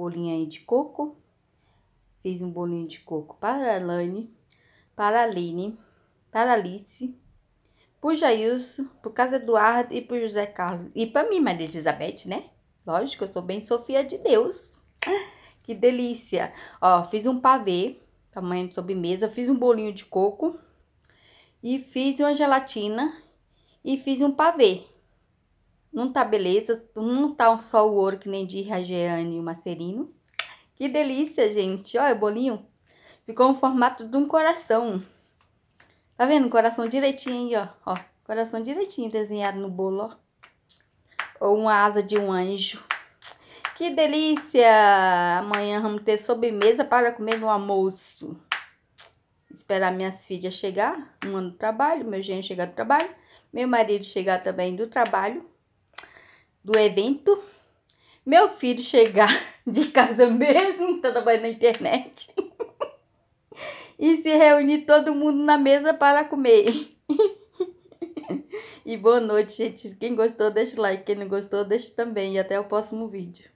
bolinho aí de coco. Fiz um bolinho de coco para a Lane, para a Aline, para a Alice, para o Jailson, para o Casa Eduardo e para o José Carlos. E para mim, Maria Elizabeth, né? Lógico, eu sou bem Sofia de Deus. Que delícia! Ó, fiz um pavê, tamanho de sobremesa, fiz um bolinho de coco e fiz uma gelatina e fiz um pavê. Não tá beleza, não tá só o ouro que nem de Rajeane e o Macerino. Que delícia, gente. Olha o bolinho. Ficou um formato de um coração. Tá vendo? Coração direitinho aí, ó. ó. Coração direitinho desenhado no bolo, ó. Ou uma asa de um anjo. Que delícia! Amanhã vamos ter sobremesa para comer no almoço. Esperar minhas filhas chegar, ano do trabalho, meu genro chegar do trabalho, meu marido chegar também do trabalho do evento. Meu filho chegar de casa mesmo, tá trabalhando na internet. e se reunir todo mundo na mesa para comer. e boa noite, gente. Quem gostou, deixa o like. Quem não gostou, deixa também. E até o próximo vídeo.